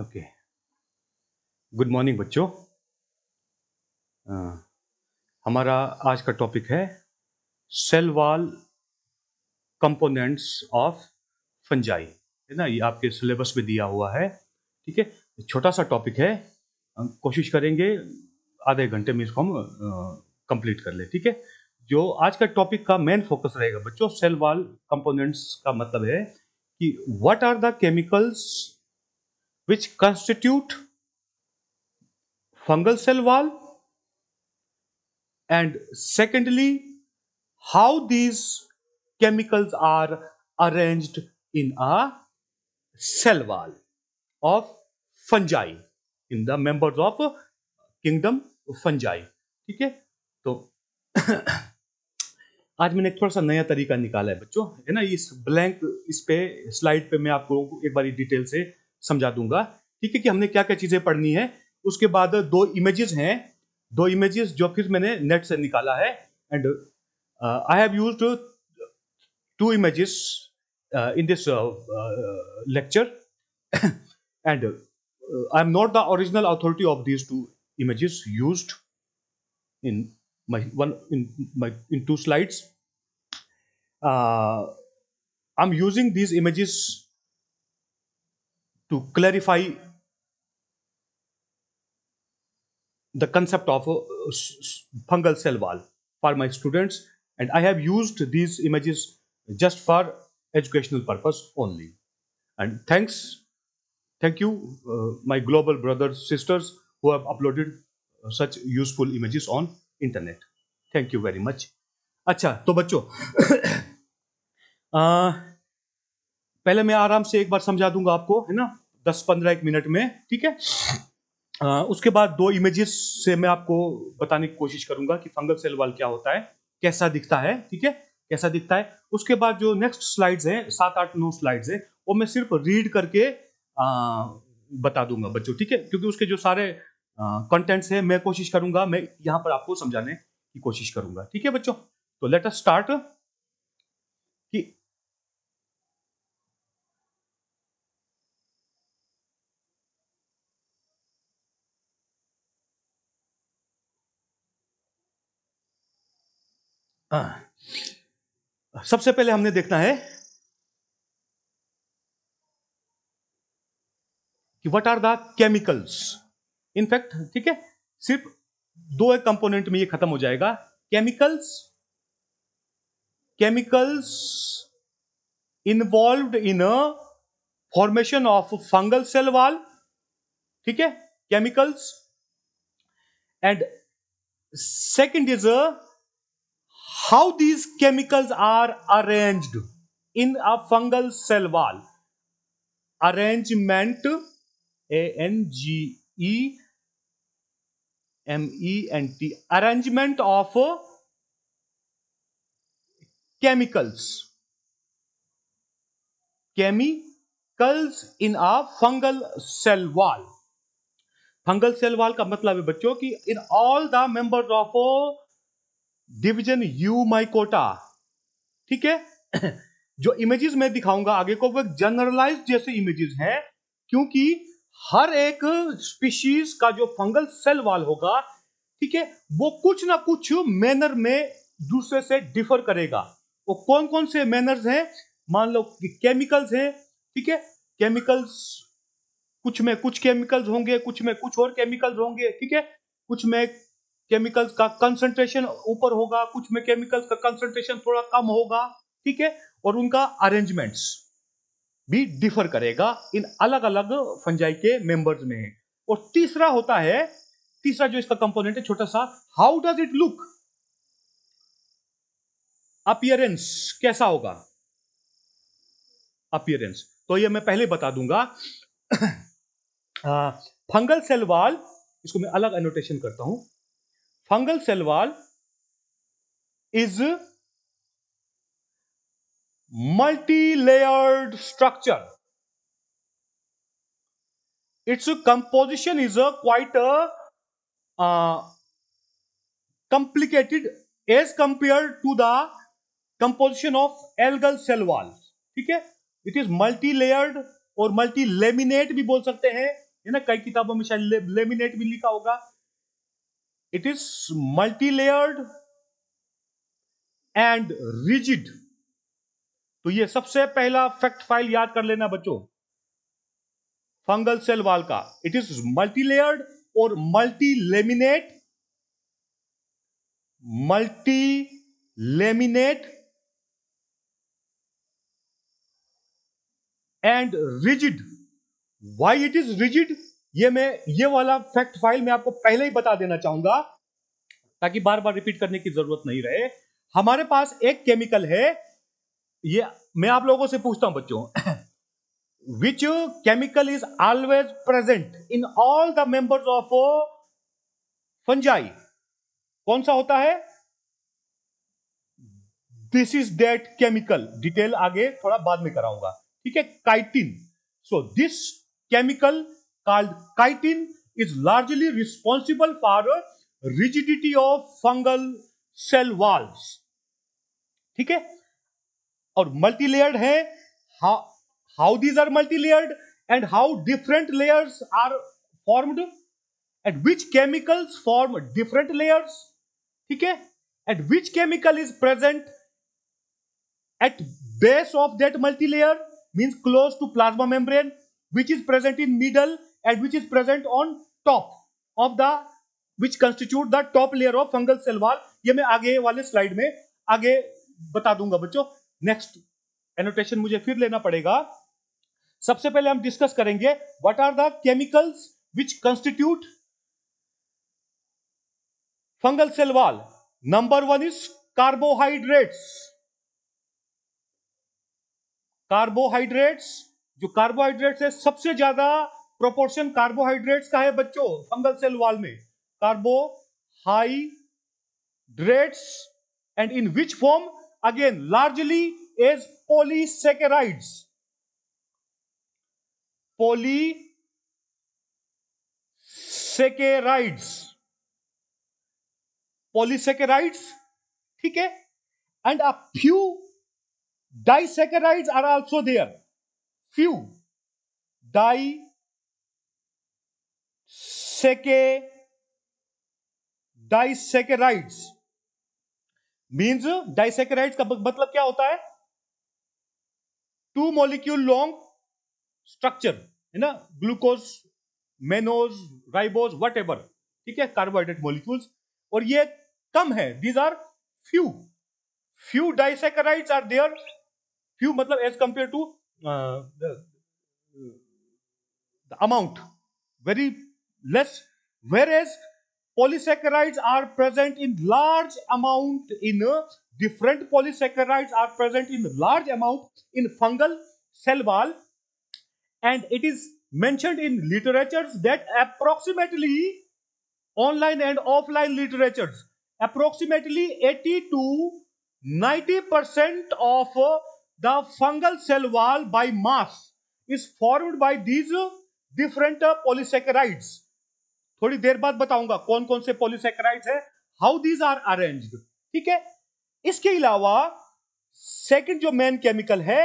Okay good morning बच्चों हाँ। हमारा आज का टॉपिक है cell wall components of fungi है ना ये आपके सिलेबस में दिया हुआ है ठीक है छोटा सा टॉपिक है कोशिश करेंगे आधे घंटे में इसको हम कंप्लीट कर ले ठीक है जो आज का टॉपिक का मेन फोकस रहेगा बच्चों सेल वॉल कंपोनेंट्स का मतलब है कि what are the chemicals which constitute fungal cell wall and secondly how these chemicals are arranged in a cell wall of fungi in the members of kingdom fungi ठीक है तो आज मैंने थोड़ा सा नया तरीका निकाला है बच्चों है ना इस ब्लैंक इस पे स्लाइड पे मैं आप लोगों को एक बार डिटेल से समझा दूंगा ठीक है कि हमने क्या क्या चीजें पढ़नी है उसके बाद दो इमेजेस हैं दो इमेजेस जो फिर मैंने नेट से निकाला है and I have use two images in this lecture and I am not the original authority of these two images use in my one in my in two slides I am using these images to clarify the concept of uh, fungal cell wall for my students and I have used these images just for educational purpose only. And thanks, thank you uh, my global brothers, sisters who have uploaded uh, such useful images on internet. Thank you very much. अच्छा तो बच्चों पहले मैं आराम से एक बार समझा दूंगा आपको है ना दस पंद्रह एक मिनट में ठीक है आ, उसके बाद दो इमेजेस से मैं आपको बताने की कोशिश करूंगा कि फंगल सेल वाल क्या होता है कैसा दिखता है ठीक है कैसा दिखता है उसके बाद जो नेक्स्ट स्लाइड्स हैं सात आठ नौ स्लाइड्स हैं वो मैं सिर्फ रीड करके आ, बता दूंगा बच्चों ठीक है क्योंकि उसके जो सारे कंटेंट्स हैं मैं कोशिश करूंगा मैं यहाँ पर आपको समझाने की कोशिश करूंगा ठीक है बच्चों तो लेट अस स्टार्ट कि हाँ सबसे पहले हमने देखना है कि what are the chemicals in fact ठीक है सिर्फ दो एक कंपोनेंट में ये खत्म हो जाएगा chemicals chemicals involve in formation of fungal cell wall ठीक है chemicals and second is a how these chemicals are arranged in a fungal cell wall arrangement A N G E M E N T arrangement of chemicals chemicals in a fungal cell wall fungal cell wall का मतलब है बच्चों की in all the members of division Eumycota ठीक है जो images मैं दिखाऊंगा आगे को वो जनरलाइज जैसे इमेजेस हैं क्योंकि हर एक स्पीशीज का जो फंगल सेल वाल होगा ठीक है वो कुछ ना कुछ मैनर में दूसरे से डिफर करेगा वो कौन कौन से मैनर्स हैं मान लो कि केमिकल्स हैं ठीक है केमिकल्स कुछ में कुछ केमिकल्स होंगे कुछ में कुछ और केमिकल्स होंगे ठीक है कुछ में केमिकल्स का कंसंट्रेशन ऊपर होगा कुछ में केमिकल्स का कंसंट्रेशन थोड़ा कम होगा ठीक है और उनका अरेंजमेंट्स भी डिफर करेगा इन अलग अलग फंजाई के मेंबर्स में और तीसरा होता है तीसरा जो इसका कंपोनेंट है छोटा सा how does it look appearance कैसा होगा अपियरेंस तो ये मैं पहले बता दूंगा फंगल सेल वाल इसको मैं अलग एनोटेशन करता हूं fungal cell wall is multi-layered structure. Its composition is a quite a uh, complicated as compared to the composition of algal cell wall. ठीक है इट इज मल्टी लेयर्ड और मल्टी लेमिनेट भी बोल सकते हैं है ना कई किताबों में शायद लेमिनेट भी लिखा होगा it is multi-layered and rigid तो ये सबसे पहला फैक्ट फाइल याद कर लेना बच्चों फंगल सेल वाल का इट इज मल्टीलेयर्ड और multi laminate multi laminate and rigid why it is rigid ये मैं ये वाला फैक्ट फाइल मैं आपको पहले ही बता देना चाहूंगा ताकि बार बार रिपीट करने की जरूरत नहीं रहे हमारे पास एक केमिकल है ये मैं आप लोगों से पूछता हूं बच्चों which chemical is always present in all the members of fungi कौन सा होता है this is that chemical detail आगे थोड़ा बाद में कराऊंगा ठीक है chitin so this chemical called chitin is largely responsible for rigidity of fungal cell walls ठीक है और मल्टी लेयर्ड है how these are multi layered and how different layers are formed and which chemicals form different layers ठीक है and which chemical is present at base of that multilayer means close to plasma membrane which is present in middle and which is present on top of the which constitute the top layer of fungal cell ये मैं आगे वाले slide में आगे बता दूंगा बच्चों next annotation मुझे फिर लेना पड़ेगा सबसे पहले हम डिस्कस करेंगे what are the chemicals which constitute fungal cell wall number one is carbohydrates carbohydrates जो कार्बोहाइड्रेट्स है सबसे ज्यादा प्रोपोर्शन कार्बोहाइड्रेट्स का है बच्चों फंगल सेल वाल में carbohydrates and in which form again largely as polysaccharides polysaccharides polysaccharides ठीक है and a few disaccharide are also there few di disaccharides means disaccharides का मतलब क्या होता है टू मॉलिक्यूल लॉन्ग स्ट्रक्चर है ना ग्लूकोज मेनोज राइबोज वट ठीक है कार्बोहाइड्रेट मॉलिक्यूल्स और ये कम है these are few few disaccharides are there few मतलब as compare to amount very less whereas polysaccharides are present in large amount in uh, different polysaccharides are present in large amount in fungal cell wall and it is mentioned in literatures that approximately online and offline literatures approximately 80 to 90 percent of uh, the fungal cell wall by mass is formed by these uh, different uh, polysaccharides थोड़ी देर बाद बताऊंगा कौन कौन से polysaccharides है how these are arranged ठीक है इसके अलावा सेकंड जो मेन केमिकल है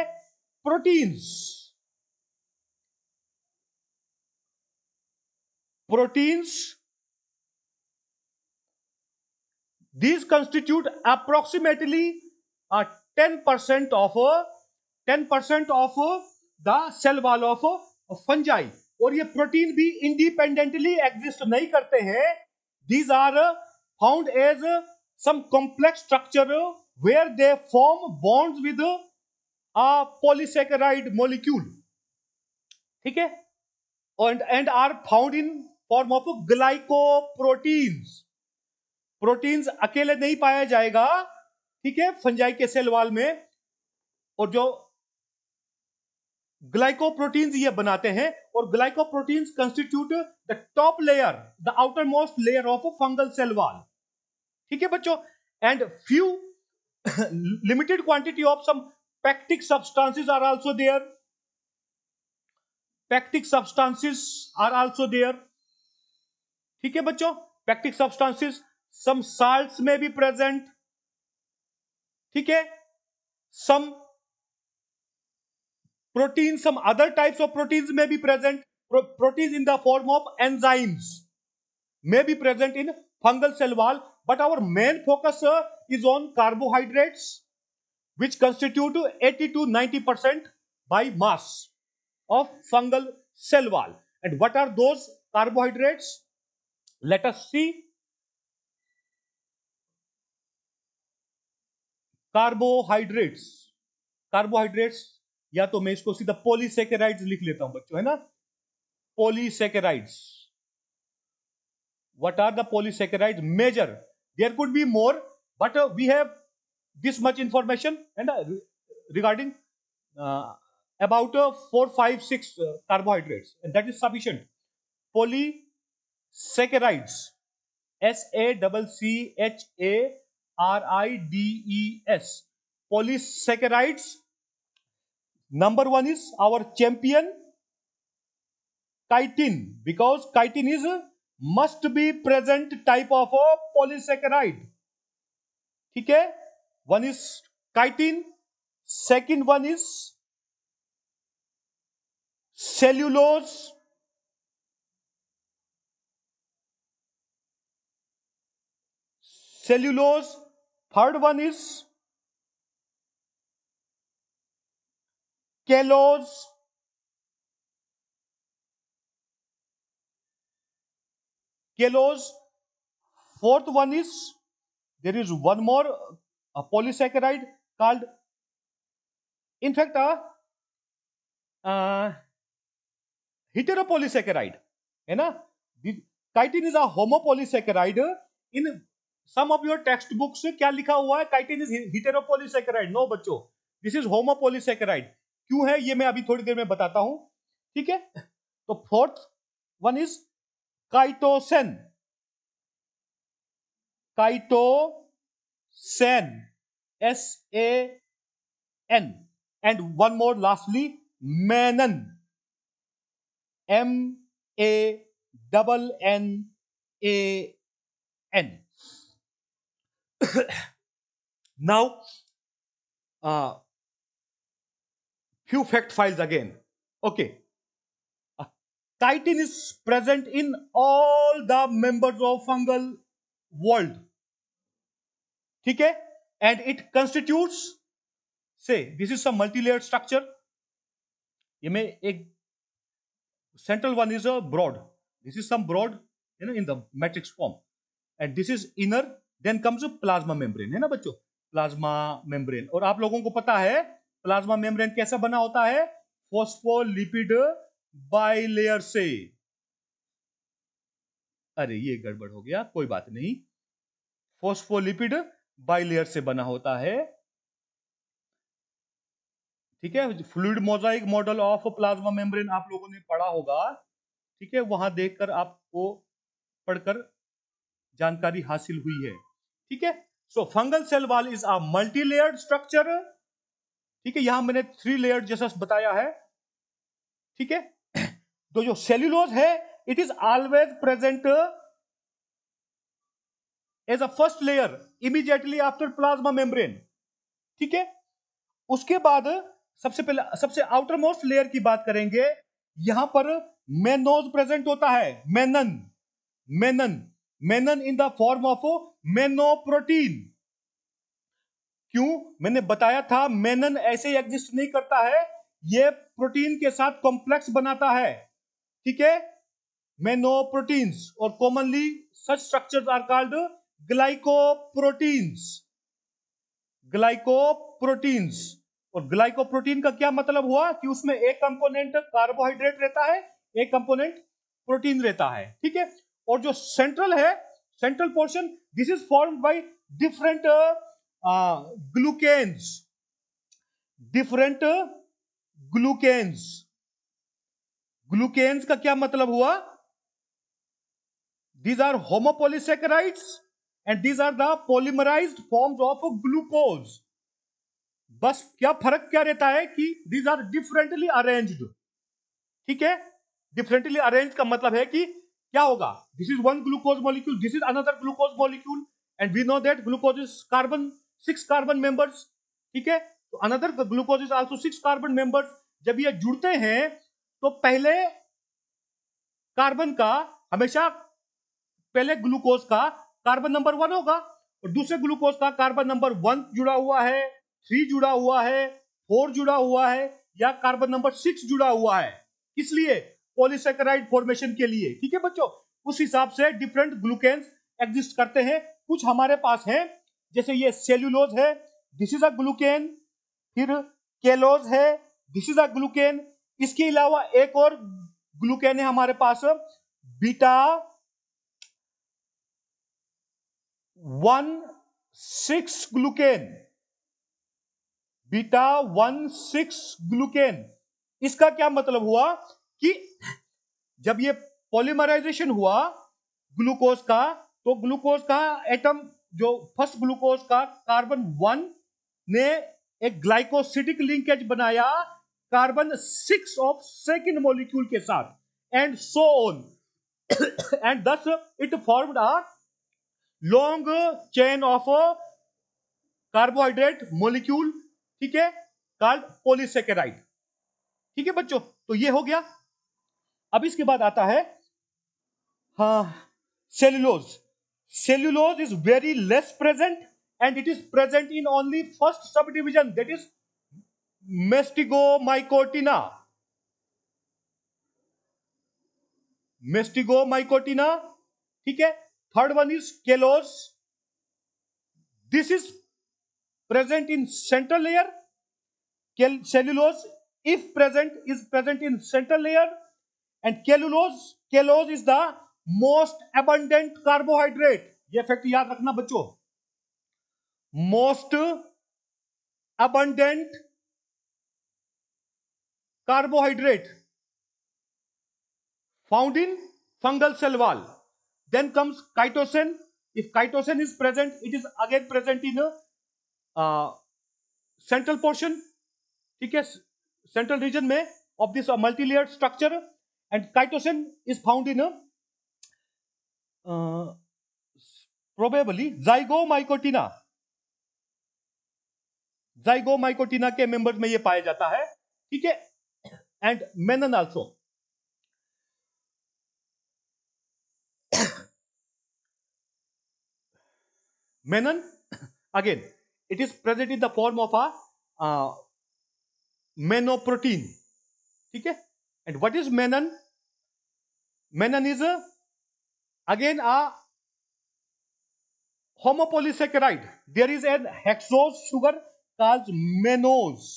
proteins proteins constitute approximately ten percent of ten percent of the cell wall of fungi और ये प्रोटीन भी इंडिपेंडेंटली एग्जिस्ट नहीं करते हैं these are found as some complex structure where they form bond with a polysaccharide ठीक है and are found in form of glycoprotein proteins अकेले नहीं पाया जाएगा ठीक है फंजाई के सेल वाल में और जो ग्लाइकोप्रोटीन्स ये बनाते हैं और glycoproteins constitute the top layer the outermost layer of fungal cell wall ठीक है बच्चों and few limited quantity of some pectic substances are also there pectic substances are also there ठीक है बच्चों पैक्टिक सब्सटेंसेस सम salts में भी present ठीक है सम proteins some other types of proteins may be present Pro proteins in the form of enzymes may be present in fungal cell wall but our main focus is on carbohydrates which constitute 80 to 90% by mass of fungal cell wall and what are those carbohydrates let us see carbohydrates carbohydrates या तो मैं इसको सीधा polysaccharide लिख लेता हूं बच्चों है ना polysaccharide what are the polysaccharide major there could be more but we have this much information है ना regarding about four five six carbohydrate and that is sufficient polysaccharides S A double C H A R I D E S polysaccharides Number one is our champion chitin because chitin is must be present type of a polysaccharide. Okay, one is chitin, second one is cellulose, cellulose, third one is callose callose fourth one is there is one more a polysaccharide called in fact a uh, heteropolysaccharide है ना chitin is a homopolysaccharide in some of your textbooks क्या लिखा हुआ है chitin is heteropolysaccharide no बच्चों this is homopolysaccharide क्यों है ये मैं अभी थोड़ी देर में बताता हूं ठीक है तो fourth one is chitosan chitosan S A N and one more lastly mannan M A double N A N now few fact files again. Okay. Chitin uh, is present in all the members of fungal world. ठीक है and it constitute से this is multilayer structure ये में एक central one is a broad this is some broad है ना in the matrix form and this is inner then comes plasma membrane है ना बच्चों प्लाज्मा मेम्ब्रेन और आप लोगों को पता है प्लाज्मा मेम्ब्रेन कैसे बना होता है फोस्फोलिपिड बाइलेयर से अरे ये गड़बड़ हो गया कोई बात नहीं फोस्फोलिपिड बाइलेयर से बना होता है ठीक है fluid mosaic model of plasma membrane आप लोगों ने पढ़ा होगा ठीक है वहां देखकर आपको पढ़कर जानकारी हासिल हुई है ठीक है so fungal cell wall is a multilayered structure ठीक है यहां मैंने थ्री लेयर जैसा बताया है ठीक है तो जो सेल्यूलोज है it is always present as a first layer immediately after plasma membrane ठीक है उसके बाद सबसे पहले सबसे आउटर मोस्ट लेयर की बात करेंगे यहां पर मेनोज प्रेजेंट होता है mannan mannan mannan in the form of mannoprotein क्यों मैंने बताया था मेनन ऐसे एग्जिस्ट नहीं करता है ये प्रोटीन के साथ कॉम्प्लेक्स बनाता है ठीक है मेनो प्रोटीन्स और commonly such structure are called glycoproteins glycoproteins और ग्लाइकोप्रोटीन का क्या मतलब हुआ कि उसमें एक कंपोनेंट कार्बोहाइड्रेट रहता है एक कंपोनेंट प्रोटीन रहता है ठीक है और जो सेंट्रल है central portion this is form by different glucans different glucans glucans का क्या मतलब हुआ these are homopolysaccharides and these are the polymerized forms of glucose बस क्या फर्क क्या रहता है कि दीज आर डिफरेंटली अरेन्ज्ड ठीक है डिफरेंटली अरेन्ज का मतलब है कि क्या होगा this is one glucose molecule this is another glucose molecule and we know that glucose is carbon six carbon members ठीक है तो another glucose is also six carbon members जब ये जुड़ते हैं तो पहले कार्बन का हमेशा पहले ग्लूकोज का कार्बन नंबर वन होगा और दूसरे ग्लूकोज का कार्बन नंबर वन जुड़ा हुआ है थ्री जुड़ा हुआ है फोर जुड़ा हुआ है या कार्बन नंबर सिक्स जुड़ा हुआ है इसलिए पोलिसक्राइड फॉर्मेशन के लिए ठीक है बच्चों उस हिसाब से डिफरेंट ग्लूकेन्स एग्जिस्ट करते हैं कुछ हमारे पास हैं जैसे ये सेल्यूलोज है दिस इज अ ग्लूकेन फिर केलोज है दिस इज अ ग्लूकेन इसके अलावा एक और ग्लूकेन है हमारे पास beta one six glucan beta one six glucan इसका क्या मतलब हुआ कि जब ये पॉलीमराइजेशन हुआ ग्लूकोज का तो ग्लूकोज का एटम जो फर्स्ट ग्लूकोज का कार्बन वन ने एक ग्लाइकोसिडिक लिंकेज बनाया carbon six of second molecule के साथ and so on and thus it form a long chain of carbohydrate molecule ठीक है कार्ड पोलिसकेराइड ठीक है बच्चों तो ये हो गया अब इसके बाद आता है हा सेलोज cellulose is very less present and it is present in only first subdivision that is mestigomycotina. Mestigomycotina, ठीक है third one is cellulose. This is present in central layer. Cellulose, if present, is present in central layer, and cellulose, cellulose is the most abundant carbohydrate ये fact याद रखना बच्चों most abundant carbohydrate found in fungal cell wall then comes chitosan if chitosan is present it is again present in central portion ठीक है central region में of this multilayer structure and chitosan is found in uh, probably zygomycotina Zygomycotina के members में ये पाया जाता है ठीक है and mannan also mannan again it is present in the form of a uh, menoprotein ठीक है and what is menan menan is a Again, a homopolysaccharide. There is a hexose sugar called mannose.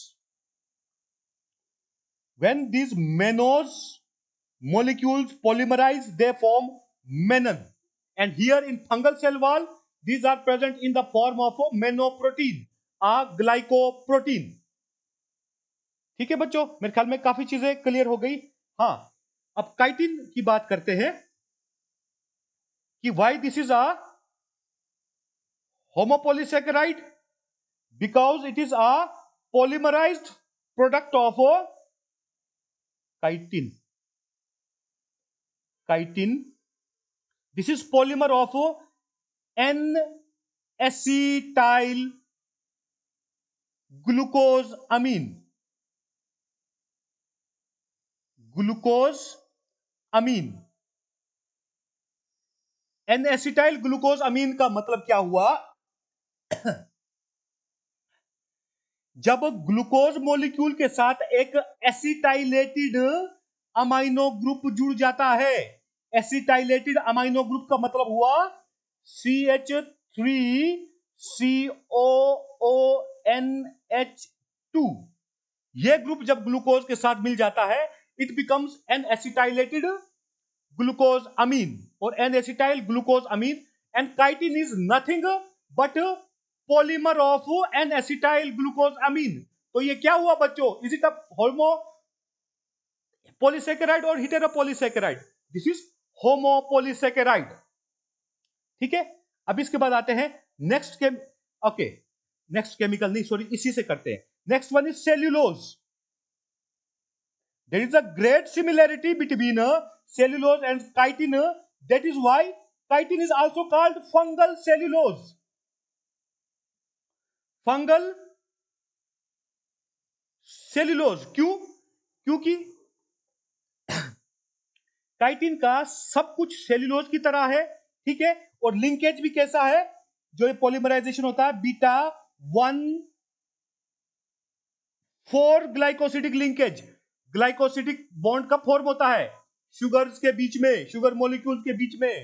When these mannose molecules polymerize, they form mannan And here in fungal cell wall, these are present in the form of a mannoprotein a glycoprotein. ठीक है बच्चों मेरे ख्याल में काफी चीजें clear हो गई हाँ अब काइटिन की बात करते हैं कि why this is a homopolysaccharide because it is a polymerized product of a chitin chitin this is polymer of a n acetyl glucose amine glucose amine N acetyl glucose amine का मतलब क्या हुआ जब ग्लूकोज मॉलिक्यूल के साथ एक acetylated amino group जुड़ जाता है एसिटाइलेटेड अमाइनो ग्रुप का मतलब हुआ C H three C O O N H two यह ग्रुप जब ग्लूकोज के साथ मिल जाता है it becomes N acetylated glucose amine और N acetyl glucose amine and chitin is nothing but polymer of N acetyl glucose amine तो ये क्या हुआ बच्चों इज इट अ होमो पोलिसेकेराइड और हिटेरो पोलिसेकेराइड दिस इज होमो होमोपोलिसेकेराइड ठीक है अब इसके बाद आते हैं नेक्स्ट के ओके नेक्स्ट केमिकल नहीं सॉरी इसी से करते हैं next one is cellulose there is a great similarity between cellulose and chitin That is why chitin is also called fungal cellulose. Fungal cellulose क्यों क्योंकि काइटिन का सब कुछ सेल्यूलोज की तरह है ठीक है और लिंकेज भी कैसा है जो ये पॉलीमराइजेशन होता है beta one four glycosidic linkage glycosidic bond का फॉर्म होता है शुगर्स के बीच में शुगर मोलिक्यूल्स के बीच में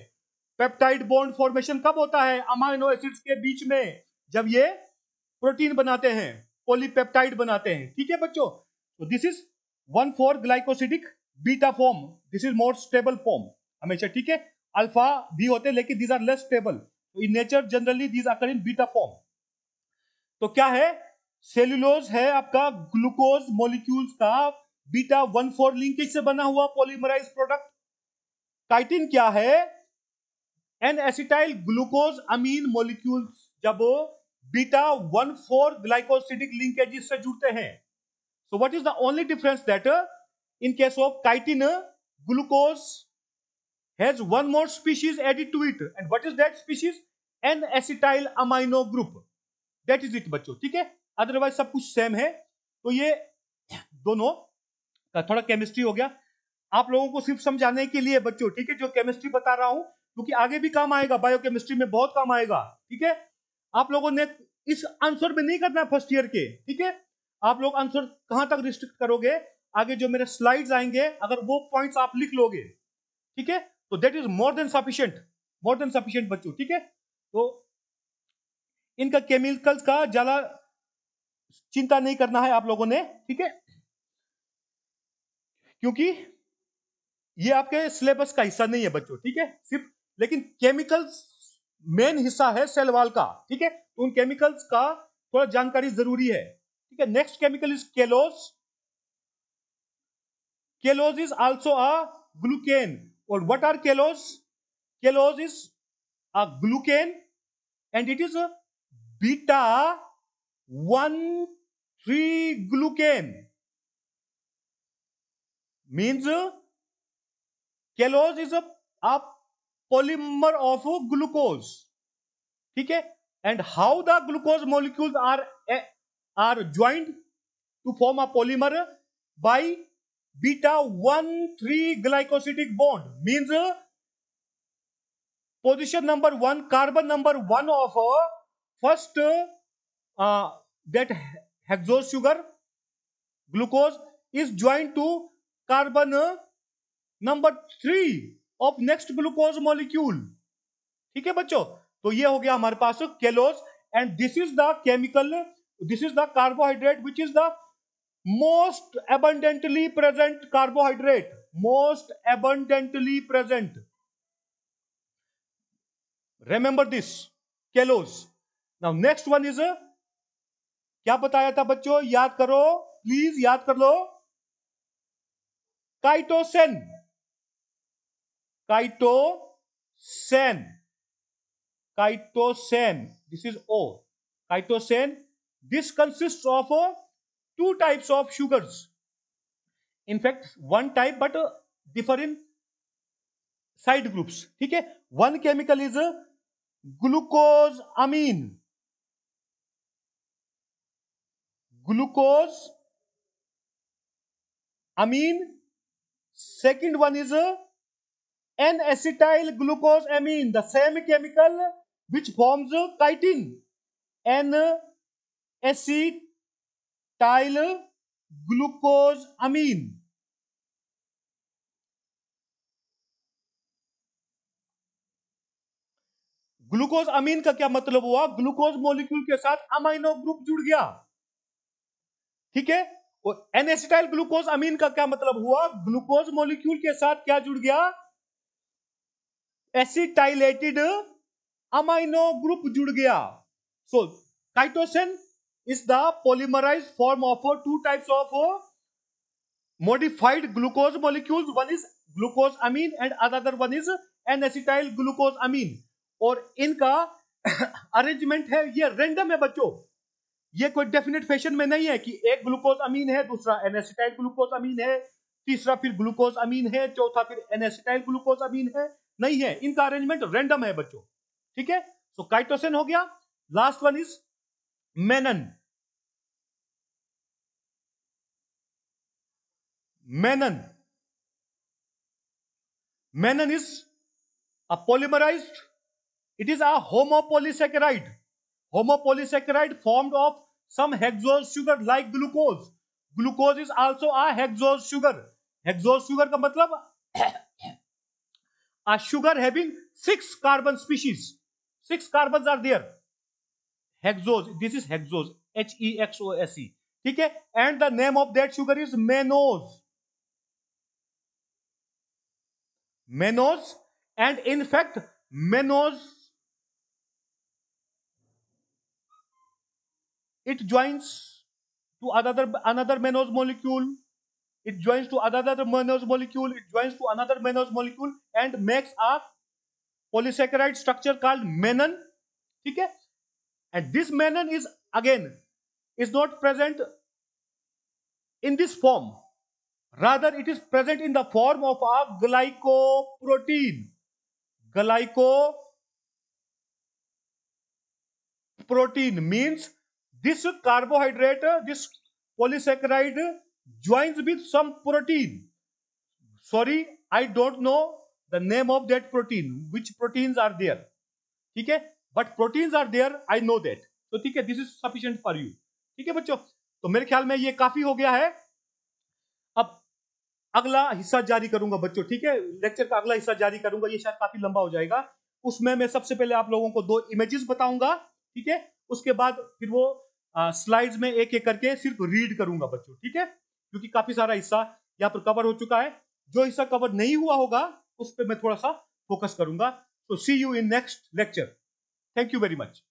पेप्टाइड बॉन्ड फॉर्मेशन कब होता है अमाइनो एसिड्स के बीच में जब ये प्रोटीन बनाते हैं पॉलीपेप्टाइड बनाते हैं ठीक है बच्चों तो this is one four glycosidic beta form this is more stable form हमेशा ठीक है अल्फा भी होते हैं लेकिन these are less stable in nature generally these occur in beta form तो क्या है सेल्यूलोज है आपका ग्लूकोज मोलिक्यूल्स का बीटा वन फोर लिंकेज से बना हुआ पॉलीमराइज प्रोडक्ट काइटिन क्या है N acetyl glucose amine molecule जब beta one four glycosidic linkage से जुड़ते हैं so what is the only difference that in case of chitin glucose has one more species added to it and what is that species N acetyl amino group that is it बच्चों ठीक है otherwise सब कुछ same है तो ये दोनों का थोड़ा केमिस्ट्री हो गया आप लोगों को सिर्फ समझाने के लिए बच्चों ठीक है जो केमिस्ट्री बता रहा हूं क्योंकि आगे भी काम आएगा बायोकेमिस्ट्री में बहुत काम आएगा ठीक है आप लोगों ने इस आंसर में नहीं करना फर्स्ट ईयर के ठीक है आप लोग आंसर कहां तक रिस्ट्रिक्ट करोगे आगे जो मेरे स्लाइड्स आएंगे अगर वो पॉइंट्स आप लिख लोगे ठीक है तो that is more than sufficient more than sufficient बच्चों ठीक है तो इनका केमिकल्स का ज्यादा चिंता नहीं करना है आप लोगों ने ठीक है क्योंकि ये आपके सिलेबस का हिस्सा नहीं है बच्चों ठीक है सिर्फ लेकिन केमिकल्स मेन हिस्सा है सेलवाल का ठीक है तो उन केमिकल्स का थोड़ा जानकारी जरूरी है ठीक है next chemical is callose callose is also a glucan और what are callose callose is a glucan and it is beta one three glucan means callose is a polymer of glucose ठीक है and how the glucose molecules are are joint to form a polymer by beta one three glycosidic bond means position number one carbon number one of first that hexose sugar glucose is joint to carbon number three of next glucose molecule ठीक है बच्चों तो ये हो गया हमारे पास callose and this is the chemical this is the carbohydrate which is the most abundantly present carbohydrate most abundantly present remember this callose now next one is क्या बताया था बच्चों याद करो प्लीज याद कर लो chitosan chitosan chitosan this is o chitosan this consists of uh, two types of sugars in fact one type but uh, different side groups Okay. one chemical is uh, glucose amine glucose amine second one is n acetyl glucosamine the same chemical which forms chitin n acetyl glucosamine glucose amine का क्या मतलब हुआ glucose molecule के साथ amino group जुड़ गया ठीक है एनएसिटाइल ग्लूकोज अमीन का क्या मतलब हुआ ग्लूकोज मॉलिक्यूल के साथ क्या जुड़ गया एसिटाइलेटेड अमाइनो ग्रुप जुड़ गया so chitosan is the polymerize form of two types of modified glucose molecule one is glucose amine and other one is N acetyl glucose amine और इनका अरेंजमेंट है ये रेंडम है बच्चों ये कोई डेफिनेट फैशन में नहीं है कि एक ग्लूकोज अमीन है दूसरा एनेसिटाइल ग्लूकोज अमीन है तीसरा फिर ग्लूकोज अमीन है चौथा फिर एनेसिटाइल ग्लूकोज अमीन है नहीं है इनका अरेंजमेंट रेंडम है बच्चों ठीक है सो काइटोसिन हो गया last one is mannan mannan mannan is a polymerize it is a homopolysaccharide homopolysaccharide formed of some hexose sugar like glucose glucose is also a hexose sugar hexose sugar ka matlab a sugar having six carbon species six carbons are there hexose this is hexose h e x o s e theek hai and the name of that sugar is mannose mannose and in fact mannose it joins to another another mannose molecule it joins to another mannose molecule it joins to another mannose molecule and makes a polysaccharide structure called menon okay and this menon is again is not present in this form rather it is present in the form of a glycoprotein glycoprotein means this carbohydrate this polysaccharide joins with some protein sorry i don't know the name of that protein which proteins are there ठीक है but proteins are there I know that तो ठीक है this is sufficient for you ठीक है बच्चो तो मेरे ख्याल में ये काफी हो गया है अब अगला हिस्सा जारी करूंगा बच्चों ठीक है लेक्चर का अगला हिस्सा जारी करूंगा ये शायद काफी लंबा हो जाएगा उसमें मैं सबसे पहले आप लोगों को दो इमेजेस बताऊंगा ठीक है उसके बाद फिर वो स्लाइड्स में एक एक करके सिर्फ रीड करूंगा बच्चों ठीक है क्योंकि काफी सारा हिस्सा यहाँ पर कवर हो चुका है जो हिस्सा कवर नहीं हुआ होगा उस पर मैं थोड़ा सा फोकस करूंगा तो see you in next lecture thank you very much